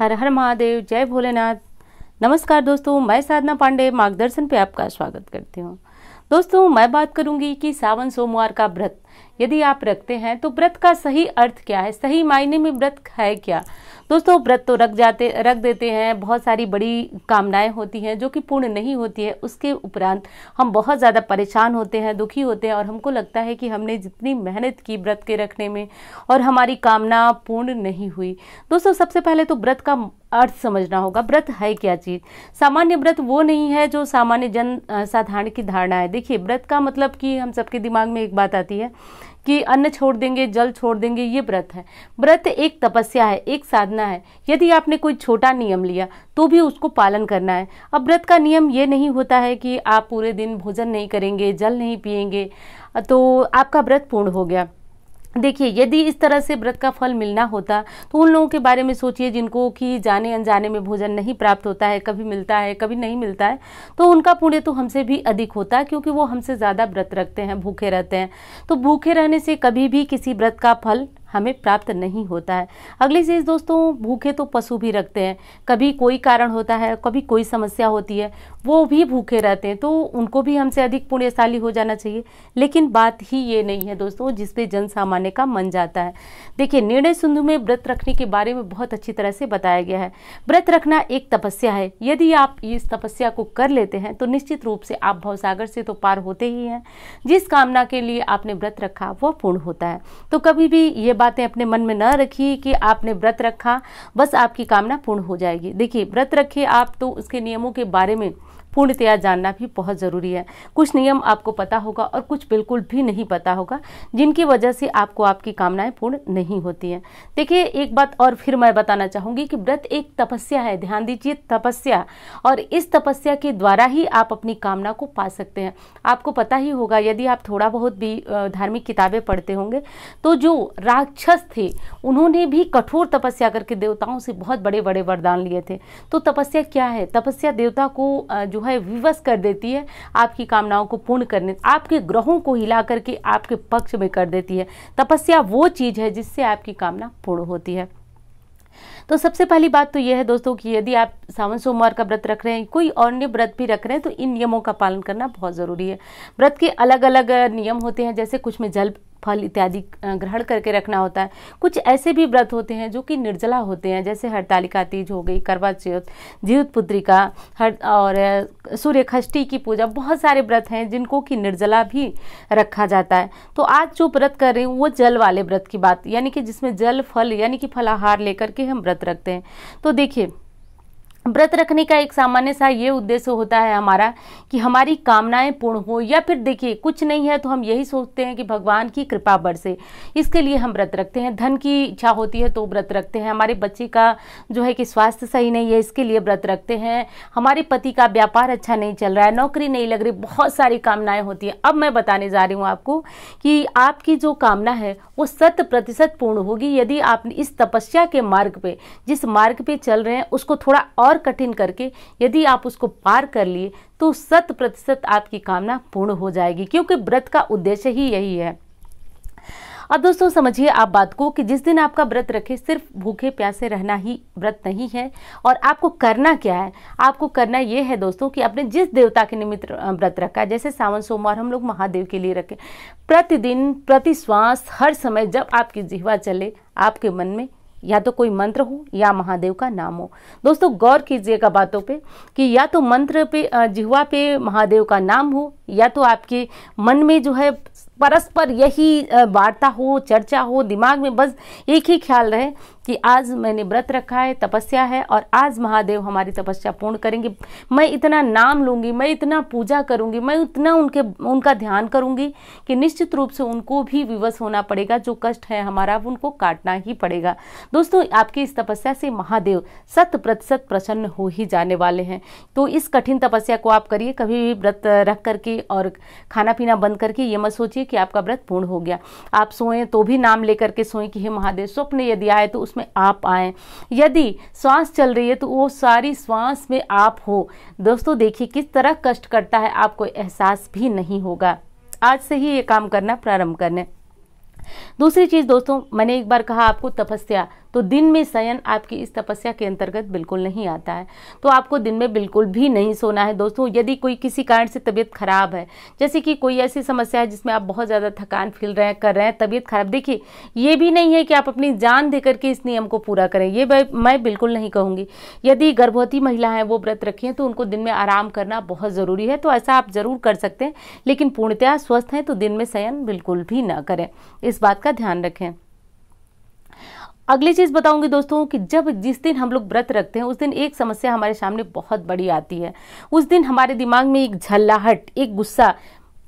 हर हर महादेव जय भोलेनाथ नमस्कार दोस्तों मैं साधना पांडे मार्गदर्शन पे आपका स्वागत करती हूँ दोस्तों मैं बात करूंगी कि सावन सोमवार का व्रत यदि आप रखते हैं तो व्रत का सही अर्थ क्या है सही मायने में व्रत है क्या दोस्तों व्रत तो रख जाते रख देते हैं बहुत सारी बड़ी कामनाएं होती हैं जो कि पूर्ण नहीं होती है उसके उपरांत हम बहुत ज़्यादा परेशान होते हैं दुखी होते हैं और हमको लगता है कि हमने जितनी मेहनत की व्रत के रखने में और हमारी कामना पूर्ण नहीं हुई दोस्तों सबसे पहले तो व्रत का अर्थ समझना होगा व्रत है क्या चीज़ सामान्य व्रत वो नहीं है जो सामान्य जन साधारण की धारणा है देखिए व्रत का मतलब कि हम सबके दिमाग में एक बात आती है कि अन्न छोड़ देंगे जल छोड़ देंगे ये व्रत है व्रत एक तपस्या है एक साधना है यदि आपने कोई छोटा नियम लिया तो भी उसको पालन करना है अब व्रत का नियम ये नहीं होता है कि आप पूरे दिन भोजन नहीं करेंगे जल नहीं पिएंगे तो आपका व्रत पूर्ण हो गया देखिए यदि इस तरह से व्रत का फल मिलना होता तो उन लोगों के बारे में सोचिए जिनको कि जाने अनजाने में भोजन नहीं प्राप्त होता है कभी मिलता है कभी नहीं मिलता है तो उनका पुण्य तो हमसे भी अधिक होता है क्योंकि वो हमसे ज़्यादा व्रत रखते हैं भूखे रहते हैं तो भूखे रहने से कभी भी किसी व्रत का फल हमें प्राप्त नहीं होता है अगली चीज़ दोस्तों भूखे तो पशु भी रखते हैं कभी कोई कारण होता है कभी कोई समस्या होती है वो भी भूखे रहते हैं तो उनको भी हमसे अधिक पुण्यशाली हो जाना चाहिए लेकिन बात ही ये नहीं है दोस्तों जिसपे जन सामान्य का मन जाता है देखिए निर्णय सिंधु में व्रत रखने के बारे में बहुत अच्छी तरह से बताया गया है व्रत रखना एक तपस्या है यदि आप इस तपस्या को कर लेते हैं तो निश्चित रूप से आप भवसागर से तो पार होते ही हैं जिस कामना के लिए आपने व्रत रखा वह पूर्ण होता है तो कभी भी ये बातें अपने मन में न रखिए कि आपने व्रत रखा बस आपकी कामना पूर्ण हो जाएगी देखिए व्रत रखे आप तो उसके नियमों के बारे में पूर्णतया जानना भी बहुत ज़रूरी है कुछ नियम आपको पता होगा और कुछ बिल्कुल भी नहीं पता होगा जिनकी वजह से आपको आपकी कामनाएं पूर्ण नहीं होती हैं देखिए एक बात और फिर मैं बताना चाहूँगी कि व्रत एक तपस्या है ध्यान दीजिए तपस्या और इस तपस्या के द्वारा ही आप अपनी कामना को पा सकते हैं आपको पता ही होगा यदि आप थोड़ा बहुत भी धार्मिक किताबें पढ़ते होंगे तो जो राक्षस थे उन्होंने भी कठोर तपस्या करके देवताओं से बहुत बड़े बड़े वरदान लिए थे तो तपस्या क्या है तपस्या देवता को जो है विवश कर देती है आपकी कामनाओं को पूर्ण करने आपके ग्रहों को हिला करके आपके पक्ष में कर देती है तपस्या वो चीज़ है जिससे आपकी कामना पूर्ण होती है तो सबसे पहली बात तो यह है दोस्तों कि यदि आप सावन सोमवार का व्रत रख रहे हैं कोई और अन्य व्रत भी रख रहे हैं तो इन नियमों का पालन करना बहुत ज़रूरी है व्रत के अलग अलग नियम होते हैं जैसे कुछ में जल फल इत्यादि ग्रहण करके रखना होता है कुछ ऐसे भी व्रत होते हैं जो कि निर्जला होते हैं जैसे हड़तालिका तीज हो गई करवा चौथ जीवत पुत्रिका हर और सूर्यखष्टी की पूजा बहुत सारे व्रत हैं जिनको कि निर्जला भी रखा जाता है तो आज जो व्रत कर रहे हैं वो जल वाले व्रत की बात यानी कि जिसमें जल फल यानी कि फलाहार लेकर के हम व्रत व्रत रखते हैं तो देखिए व्रत रखने का एक सामान्य सा ये उद्देश्य होता है हमारा कि हमारी कामनाएं पूर्ण हो या फिर देखिए कुछ नहीं है तो हम यही सोचते हैं कि भगवान की कृपा बरसे इसके लिए हम व्रत रखते हैं धन की इच्छा होती है तो व्रत रखते हैं हमारे बच्चे का जो है कि स्वास्थ्य सही नहीं है इसके लिए व्रत रखते हैं हमारे पति का व्यापार अच्छा नहीं चल रहा है नौकरी नहीं लग रही बहुत सारी कामनाएँ होती हैं अब मैं बताने जा रही हूँ आपको कि आपकी जो कामना है वो शत प्रतिशत पूर्ण होगी यदि आप इस तपस्या के मार्ग पर जिस मार्ग पर चल रहे हैं उसको थोड़ा और और कठिन करके यदि आप उसको पार कर लिए तो शत प्रतिशत आपकी कामना पूर्ण हो जाएगी क्योंकि व्रत का उद्देश्य ही यही है अब दोस्तों समझिए आप बात को कि जिस दिन आपका व्रत रखे सिर्फ भूखे प्यासे रहना ही व्रत नहीं है और आपको करना क्या है आपको करना यह है दोस्तों कि आपने जिस देवता के निमित्त व्रत रखा है जैसे सावन सोमवार हम लोग महादेव के लिए रखें प्रतिदिन प्रति श्वास हर समय जब आपकी जिहवा चले आपके मन में या तो कोई मंत्र हो या महादेव का नाम हो दोस्तों गौर कीजिएगा बातों पे कि या तो मंत्र पे जिहवा पे महादेव का नाम हो या तो आपके मन में जो है परस्पर यही वार्ता हो चर्चा हो दिमाग में बस एक ही ख्याल रहे कि आज मैंने व्रत रखा है तपस्या है और आज महादेव हमारी तपस्या पूर्ण करेंगे मैं इतना नाम लूँगी मैं इतना पूजा करूँगी मैं उतना उनके उनका ध्यान करूँगी कि निश्चित रूप से उनको भी विवश होना पड़ेगा जो कष्ट है हमारा उनको काटना ही पड़ेगा दोस्तों आपकी इस तपस्या से महादेव शत प्रतिशत प्रसन्न हो ही जाने वाले हैं तो इस कठिन तपस्या को आप करिए कभी भी व्रत रख करके और खाना पीना बंद करके ये मत सोचिए लीजिए कि आपका व्रत पूर्ण हो गया आप सोएं तो भी नाम लेकर के सोएं कि हे महादेव स्वप्न यदि आए तो उसमें आप आए यदि श्वास चल रही है तो वो सारी श्वास में आप हो दोस्तों देखिए किस तरह कष्ट करता है आपको एहसास भी नहीं होगा आज से ही ये काम करना प्रारंभ करने दूसरी चीज़ दोस्तों मैंने एक बार कहा आपको तपस्या तो दिन में शयन आपकी इस तपस्या के अंतर्गत बिल्कुल नहीं आता है तो आपको दिन में बिल्कुल भी नहीं सोना है दोस्तों यदि कोई किसी कारण से तबीयत खराब है जैसे कि कोई ऐसी समस्या है जिसमें आप बहुत ज़्यादा थकान फील रहे हैं कर रहे हैं तबीयत खराब देखिए ये भी नहीं है कि आप अपनी जान दे करके इस नियम को पूरा करें ये मैं बिल्कुल नहीं कहूँगी यदि गर्भवती महिला हैं वो व्रत रखी हैं तो उनको दिन में आराम करना बहुत ज़रूरी है तो ऐसा आप ज़रूर कर सकते हैं लेकिन पूर्णतया स्वस्थ हैं तो दिन में शयन बिल्कुल भी ना करें इस बात का ध्यान रखें अगली चीज़ बताऊंगी दोस्तों कि जब जिस दिन हम लोग व्रत रखते हैं उस दिन एक समस्या हमारे सामने बहुत बड़ी आती है उस दिन हमारे दिमाग में एक झल्लाहट एक गुस्सा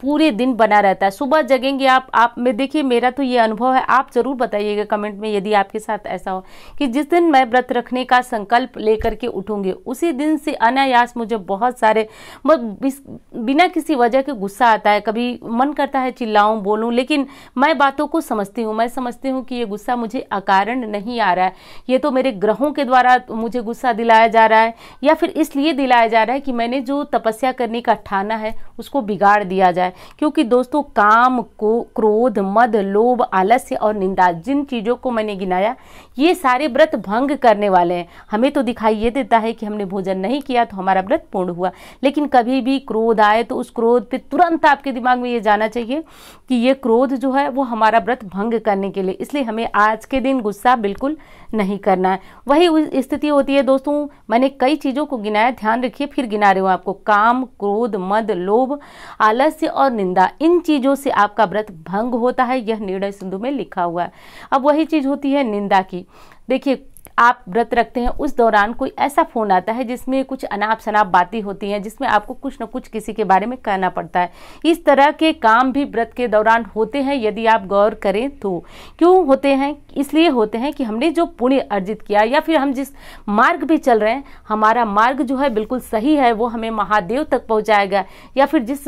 पूरे दिन बना रहता है सुबह जगेंगे आप आप में देखिए मेरा तो ये अनुभव है आप ज़रूर बताइएगा कमेंट में यदि आपके साथ ऐसा हो कि जिस दिन मैं व्रत रखने का संकल्प लेकर के उठूँगी उसी दिन से अनायास मुझे बहुत सारे बिना किसी वजह के गुस्सा आता है कभी मन करता है चिल्लाऊँ बोलूँ लेकिन मैं बातों को समझती हूँ मैं समझती हूँ कि ये गुस्सा मुझे अकारण नहीं आ रहा है ये तो मेरे ग्रहों के द्वारा मुझे गुस्सा दिलाया जा रहा है या फिर इसलिए दिलाया जा रहा है कि मैंने जो तपस्या करने का ठाना है उसको बिगाड़ दिया जाए जाए क्योंकि दोस्तों काम को क्रोध मद लोभ आलस्य और निंदा जिन चीज़ों को मैंने गिनाया ये सारे व्रत भंग करने वाले हैं हमें तो दिखाई ये देता है कि हमने भोजन नहीं किया तो हमारा व्रत पूर्ण हुआ लेकिन कभी भी क्रोध आए तो उस क्रोध पर तुरंत आपके दिमाग में ये जाना चाहिए कि ये क्रोध जो है वो हमारा व्रत भंग करने के लिए इसलिए हमें आज के दिन गुस्सा बिल्कुल नहीं करना है वही स्थिति होती है दोस्तों मैंने कई चीज़ों को गिनाया ध्यान रखिए फिर गिना रही हूँ आपको काम क्रोध मद लोभ आलस्य और निंदा इन चीज़ों से आपका व्रत भंग होता है यह निर्णय सिंधु में लिखा हुआ है अब वही चीज़ होती है निंदा की देखिए आप व्रत रखते हैं उस दौरान कोई ऐसा फ़ोन आता है जिसमें कुछ अनाप शनाप बातें होती हैं जिसमें आपको कुछ न कुछ किसी के बारे में कहना पड़ता है इस तरह के काम भी व्रत के दौरान होते हैं यदि आप गौर करें तो क्यों होते हैं इसलिए होते हैं कि हमने जो पुण्य अर्जित किया या फिर हम जिस मार्ग पे चल रहे हैं हमारा मार्ग जो है बिल्कुल सही है वो हमें महादेव तक पहुंचाएगा या फिर जिस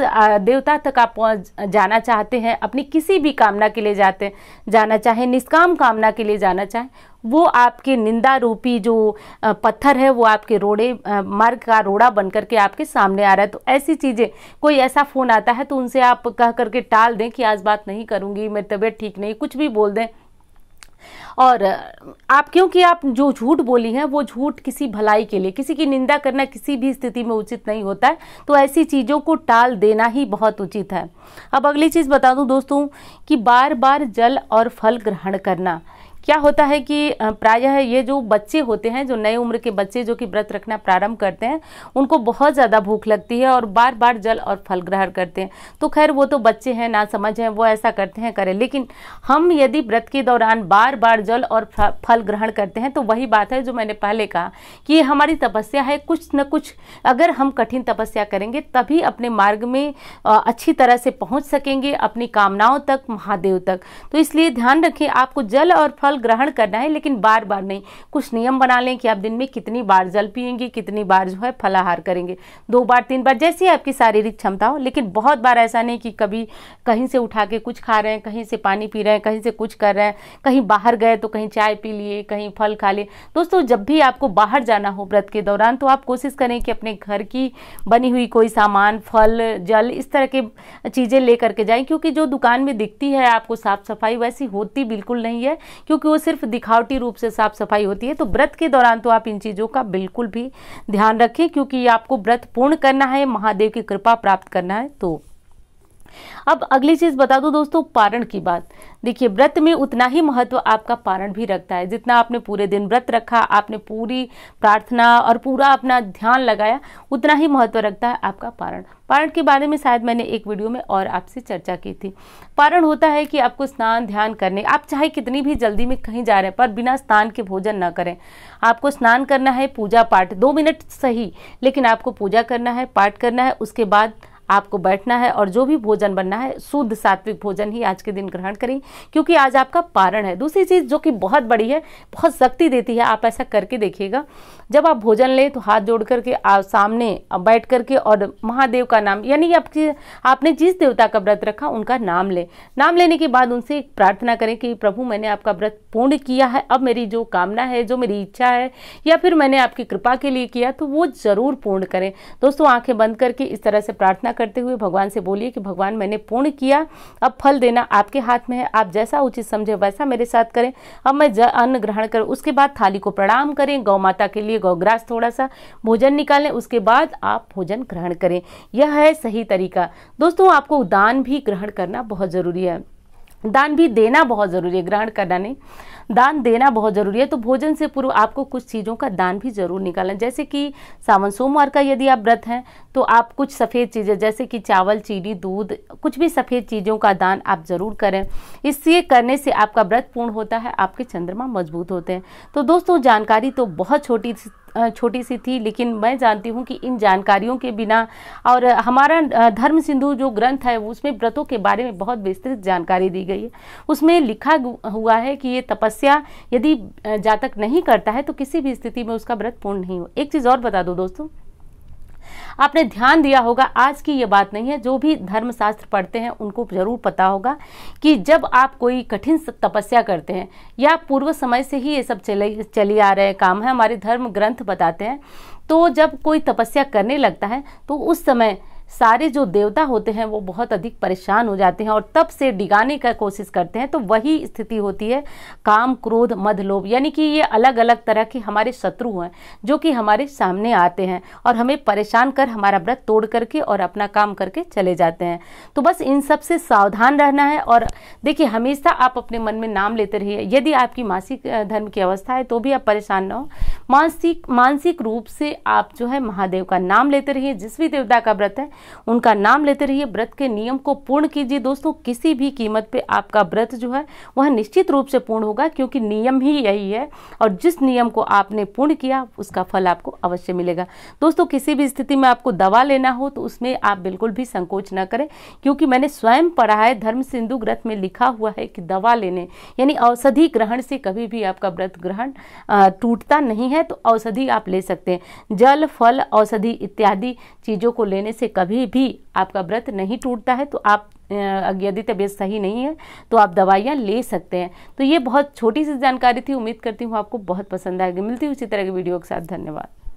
देवता तक आप जाना चाहते हैं अपनी किसी भी कामना के लिए जाते जाना चाहें निष्काम कामना के लिए जाना चाहें वो आपके निंदा रूपी जो पत्थर है वो आपके रोड़े मार्ग का रोड़ा बन करके आपके सामने आ रहा है तो ऐसी चीज़ें कोई ऐसा फ़ोन आता है तो उनसे आप कह करके टाल दें कि आज बात नहीं करूँगी मेरी तबीयत ठीक नहीं कुछ भी बोल दें और आप क्योंकि आप जो झूठ बोली हैं वो झूठ किसी भलाई के लिए किसी की निंदा करना किसी भी स्थिति में उचित नहीं होता है तो ऐसी चीज़ों को टाल देना ही बहुत उचित है अब अगली चीज़ बता दूं दोस्तों कि बार बार जल और फल ग्रहण करना क्या होता है कि प्रायः ये जो बच्चे होते हैं जो नए उम्र के बच्चे जो कि व्रत रखना प्रारंभ करते हैं उनको बहुत ज़्यादा भूख लगती है और बार बार जल और फल ग्रहण करते हैं तो खैर वो तो बच्चे हैं ना समझ हैं वो ऐसा करते हैं करें लेकिन हम यदि व्रत के दौरान बार बार जल और फल ग्रहण करते हैं तो वही बात है जो मैंने पहले कहा कि ये हमारी तपस्या है कुछ न कुछ अगर हम कठिन तपस्या करेंगे तभी अपने मार्ग में अच्छी तरह से पहुँच सकेंगे अपनी कामनाओं तक महादेव तक तो इसलिए ध्यान रखें आपको जल और फल ग्रहण करना है लेकिन बार बार नहीं कुछ नियम बना लें कि आप दिन में कितनी बार जल पियेंगे कितनी बार जो है फलाहार करेंगे दो बार तीन बार जैसी आपकी शारीरिक क्षमता हो लेकिन बहुत बार ऐसा नहीं कि कभी कहीं से उठा के कुछ खा रहे हैं कहीं से पानी पी रहे हैं कहीं से कुछ कर रहे हैं कहीं बाहर गए तो कहीं चाय पी लिए कहीं फल खा लिए दोस्तों जब भी आपको बाहर जाना हो व्रत के दौरान तो आप कोशिश करें कि अपने घर की बनी हुई कोई सामान फल जल इस तरह के चीज़ें ले करके जाएं क्योंकि जो दुकान में दिखती है आपको साफ़ सफाई वैसी होती बिल्कुल नहीं है क्योंकि क्योंकि वो सिर्फ दिखावटी रूप से साफ सफाई होती है तो व्रत के दौरान तो आप इन चीज़ों का बिल्कुल भी ध्यान रखें क्योंकि आपको व्रत पूर्ण करना है महादेव की कृपा प्राप्त करना है तो अब अगली चीज बता दो दोस्तों पारण की बात देखिए व्रत में उतना ही महत्व आपका पारण भी रखता है जितना आपने पूरे दिन व्रत रखा आपने पूरी प्रार्थना और पूरा अपना ध्यान लगाया उतना ही महत्व रखता है आपका पारण पारण के बारे में शायद मैंने एक वीडियो में और आपसे चर्चा की थी पारण होता है कि आपको स्नान ध्यान करने आप चाहे कितनी भी जल्दी में कहीं जा रहे हैं पर बिना स्नान के भोजन ना करें आपको स्नान करना है पूजा पाठ दो मिनट सही लेकिन आपको पूजा करना है पाठ करना है उसके बाद आपको बैठना है और जो भी भोजन बनना है शुद्ध सात्विक भोजन ही आज के दिन ग्रहण करें क्योंकि आज आपका पारण है दूसरी चीज़ जो कि बहुत बड़ी है बहुत शक्ति देती है आप ऐसा करके देखिएगा जब आप भोजन लें तो हाथ जोड़ करके आप सामने बैठ करके और महादेव का नाम यानी आपकी आपने जिस देवता का व्रत रखा उनका नाम लें नाम लेने के बाद उनसे प्रार्थना करें कि प्रभु मैंने आपका व्रत पूर्ण किया है अब मेरी जो कामना है जो मेरी इच्छा है या फिर मैंने आपकी कृपा के लिए किया तो वो ज़रूर पूर्ण करें दोस्तों आंखें बंद करके इस तरह से प्रार्थना करते हुए भगवान से बोलिए कि भगवान मैंने पूर्ण किया अब फल देना आपके हाथ में है आप जैसा उचित समझे वैसा मेरे साथ करें अब मैं अन्न ग्रहण करूँ उसके बाद थाली को प्रणाम करें गौ माता के लिए गौग्रास थोड़ा सा भोजन निकालें उसके बाद आप भोजन ग्रहण करें यह है सही तरीका दोस्तों आपको दान भी ग्रहण करना बहुत ज़रूरी है दान भी देना बहुत ज़रूरी है ग्रहण करना नहीं दान देना बहुत ज़रूरी है तो भोजन से पूर्व आपको कुछ चीज़ों का दान भी ज़रूर निकालना जैसे कि सावन सोमवार का यदि आप व्रत हैं तो आप कुछ सफ़ेद चीज़ें जैसे कि चावल चीनी दूध कुछ भी सफ़ेद चीज़ों का दान आप ज़रूर करें इससे करने से आपका व्रत पूर्ण होता है आपके चंद्रमा मजबूत होते हैं तो दोस्तों जानकारी तो बहुत छोटी छोटी सी थी लेकिन मैं जानती हूँ कि इन जानकारियों के बिना और हमारा धर्म सिंधु जो ग्रंथ है उसमें व्रतों के बारे में बहुत विस्तृत जानकारी दी गई है उसमें लिखा हुआ है कि ये तपस्या यदि जातक नहीं करता है तो किसी भी स्थिति में उसका व्रत पूर्ण नहीं हो एक चीज़ और बता दो दोस्तों आपने ध्यान दिया होगा आज की ये बात नहीं है जो भी धर्मशास्त्र पढ़ते हैं उनको जरूर पता होगा कि जब आप कोई कठिन तपस्या करते हैं या पूर्व समय से ही ये सब चले चली आ रहे काम है हमारे धर्म ग्रंथ बताते हैं तो जब कोई तपस्या करने लगता है तो उस समय सारे जो देवता होते हैं वो बहुत अधिक परेशान हो जाते हैं और तब से डिगाने का कोशिश करते हैं तो वही स्थिति होती है काम क्रोध मध लोभ यानी कि ये अलग अलग तरह के हमारे शत्रु हैं जो कि हमारे सामने आते हैं और हमें परेशान कर हमारा व्रत तोड़ करके और अपना काम करके चले जाते हैं तो बस इन सब से सावधान रहना है और देखिए हमेशा आप अपने मन में नाम लेते रहिए यदि आपकी मासिक धर्म की अवस्था है तो भी आप परेशान ना हो मानसिक मानसिक रूप से आप जो है महादेव का नाम लेते रहिए जिस भी देवता का व्रत है उनका नाम लेते रहिए व्रत के नियम को पूर्ण कीजिए दोस्तों किसी भी कीमत पे आपका व्रत जो है वह निश्चित रूप से पूर्ण होगा क्योंकि नियम ही यही है और जिस नियम को आपने पूर्ण किया उसका फल आपको अवश्य मिलेगा दोस्तों किसी भी स्थिति में आपको दवा लेना हो तो उसमें आप बिल्कुल भी संकोच ना करें क्योंकि मैंने स्वयं पढ़ा है धर्म सिंधु ग्रंथ में लिखा हुआ है कि दवा लेने यानी औषधि ग्रहण से कभी भी आपका व्रत ग्रहण टूटता नहीं है तो औषधि आप ले सकते हैं जल फल औषधि इत्यादि चीज़ों को लेने से कभी कभी भी आपका व्रत नहीं टूटता है तो आप यदि तबीयत सही नहीं है तो आप दवाइयाँ ले सकते हैं तो ये बहुत छोटी सी जानकारी थी उम्मीद करती हूँ आपको बहुत पसंद आएगी मिलती हूँ उसी तरह की वीडियो के साथ धन्यवाद